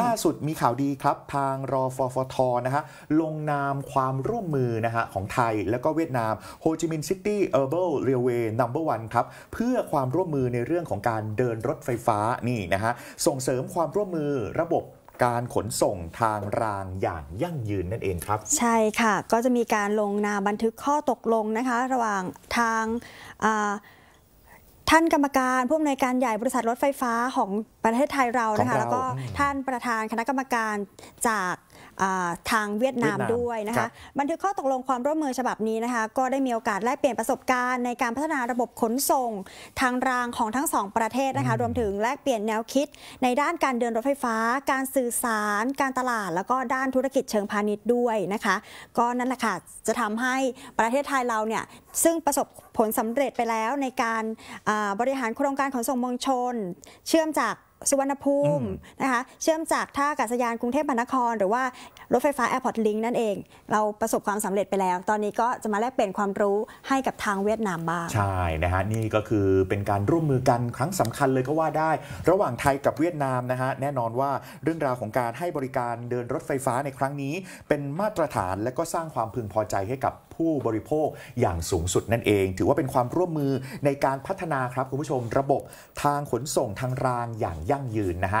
ล่าสุดมีข่าวดีครับทางรอฟอฟทนะฮะลงนามความร่วมมือนะฮะของไทยและก็เวียดนามโฮจิมินห์ซิตี้เออร์เบิลเรียลเวย์นัมเบอร์วันครับ เพื่อความร่วมมือในเรื่องของการเดินรถไฟฟ้านี่นะฮะส่งเสริมความร่วมมือระบบการขนส่งทางรางอย่างยั่งยืนนั่นเองครับ ใช่ค่ะก็จะมีการลงนามบันทึกข้อตกลงนะคะระหว่างทางท่านกรรมการผู้อำนวยการใหญ่บริษัทรถไฟฟ้าของประเทศไทยเรานะคะแล้วก็ท่านประธานคณะกรรมการจากทางเวียดนามด้วยนะคะ บันทึกข้อตกลงความร่วมมือฉบับนี้นะคะ ก็ได้มีโอกาสแลกเปลี่ยนประสบการณ์ ในการพัฒนาระบบขนส่ง ทางรางของทั้งสองประเทศนะคะ รวมถึงแลกเปลี่ยนแนวคิดในด้านการเดินรถไฟฟ้า การสื่อสาร การตลาด แล้วก็ด้านธุรกิจเชิงพาณิชย์ด้วยนะคะ ก็นั่นแหละค่ะ จะทำให้ประเทศไทยเราเนี่ย ซึ่งประสบผลสำเร็จไปแล้วในการบริหารโครงการขนส่งมวลชน เชื่อมจากสุวรรณภูมินะคะ เชื่อมจากท่าอากาศยานกรุงเทพมหานครหรือว่ารถไฟฟ้าแอร์พอร์ตลิงนั่นเอง เราประสบความสำเร็จไปแล้ว ตอนนี้ก็จะมาแลกเปลี่ยนความรู้ให้กับทางเวียดนามบ้างใช่นะฮะนี่ก็คือเป็นการร่วมมือกันครั้งสำคัญเลยก็ว่าได้ ระหว่างไทยกับเวียดนามนะฮะแน่นอนว่าเรื่องราวของการให้บริการเดินรถไฟฟ้าในครั้งนี้เป็นมาตรฐาน และก็สร้างความพึงพอใจให้กับผู้บริโภคอย่างสูงสุดนั่นเอง ถือว่าเป็นความร่วมมือในการพัฒนาครับคุณผู้ชมระบบทางขนส่งทางรางอย่างยั่งยืนนะฮะ